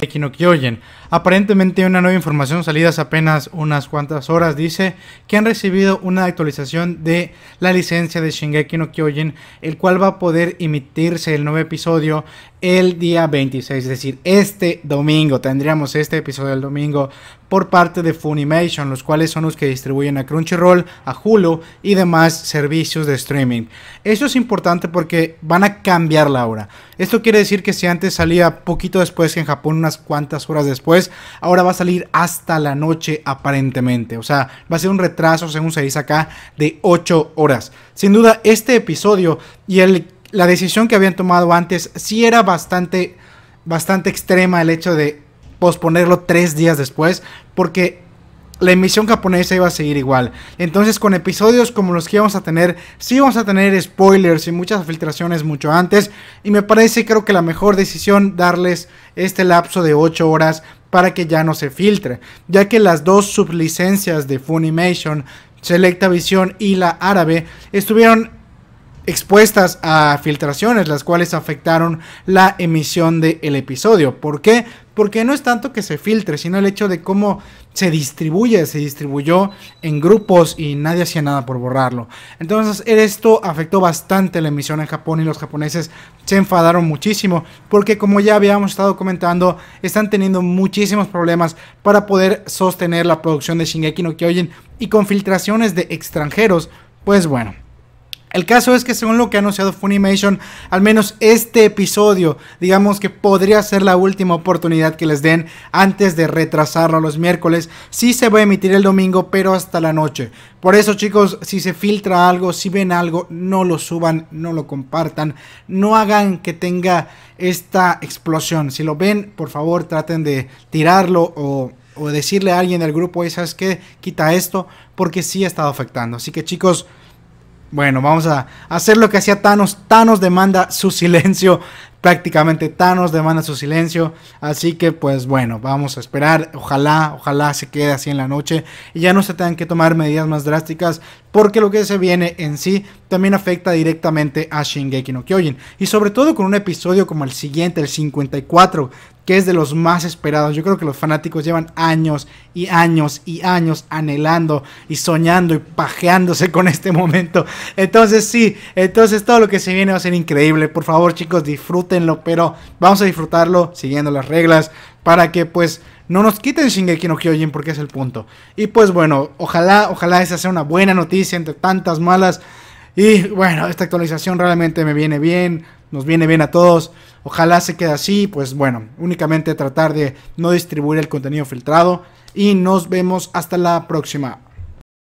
Shingeki no Kyojin. Aparentemente una nueva información salida apenas unas cuantas horas dice que han recibido una actualización de la licencia de Shingeki no Kyojin, el cual va a poder emitirse el nuevo episodio el día 26, es decir, este domingo. Tendríamos este episodio el domingo por parte de Funimation, los cuales son los que distribuyen a Crunchyroll, a Hulu y demás servicios de streaming. Eso es importante porque van a cambiar la hora. Esto quiere decir que si antes salía poquito después que en Japón, unas cuantas horas después, ahora va a salir hasta la noche aparentemente. O sea, va a ser un retraso, según se dice acá, de 8 horas. Sin duda, este episodio y la decisión que habían tomado antes sí era bastante, bastante extrema el hecho de posponerlo 3 días después, porque la emisión japonesa iba a seguir igual. Entonces con episodios como los que íbamos a tener, sí vamos a tener spoilers y muchas filtraciones mucho antes. Y me parece creo que la mejor decisión darles este lapso de 8 horas para que ya no se filtre, ya que las dos sublicencias de Funimation, Selecta Visión y la Árabe estuvieron expuestas a filtraciones, las cuales afectaron la emisión del episodio. ¿Por qué? Porque no es tanto que se filtre, sino el hecho de cómo se distribuye, se distribuyó en grupos y nadie hacía nada por borrarlo. Entonces esto afectó bastante la emisión en Japón y los japoneses se enfadaron muchísimo porque como ya habíamos estado comentando, están teniendo muchísimos problemas para poder sostener la producción de Shingeki no Kyojin y con filtraciones de extranjeros, pues bueno. El caso es que según lo que ha anunciado Funimation, al menos este episodio, digamos que podría ser la última oportunidad que les den antes de retrasarlo a los miércoles. Sí se va a emitir el domingo, pero hasta la noche. Por eso chicos, si se filtra algo, si ven algo, no lo suban, no lo compartan, no hagan que tenga esta explosión. Si lo ven, por favor traten de tirarlo o decirle a alguien del grupo, ¿sabes qué? Quita esto, porque sí ha estado afectando. Así que chicos, bueno, vamos a hacer lo que hacía Thanos. Thanos demanda su silencio. Prácticamente Thanos demanda su silencio. Así que pues bueno, vamos a esperar. Ojalá, ojalá se quede así en la noche. Y ya no se tengan que tomar medidas más drásticas porque lo que se viene en sí también afecta directamente a Shingeki no Kyojin. Y sobre todo con un episodio como el siguiente, el 54, que es de los más esperados. Yo creo que los fanáticos llevan años y años y años anhelando y soñando y pajeándose con este momento. Entonces sí, entonces todo lo que se viene va a ser increíble. Por favor chicos, disfrútenlo, pero vamos a disfrutarlo siguiendo las reglas para que pues no nos quiten Shingeki no Kyojin porque es el punto. Y pues bueno, ojalá, ojalá esa sea una buena noticia entre tantas malas. Y bueno, esta actualización realmente me viene bien, nos viene bien a todos. Ojalá se quede así, pues bueno, únicamente tratar de no distribuir el contenido filtrado. Y nos vemos hasta la próxima.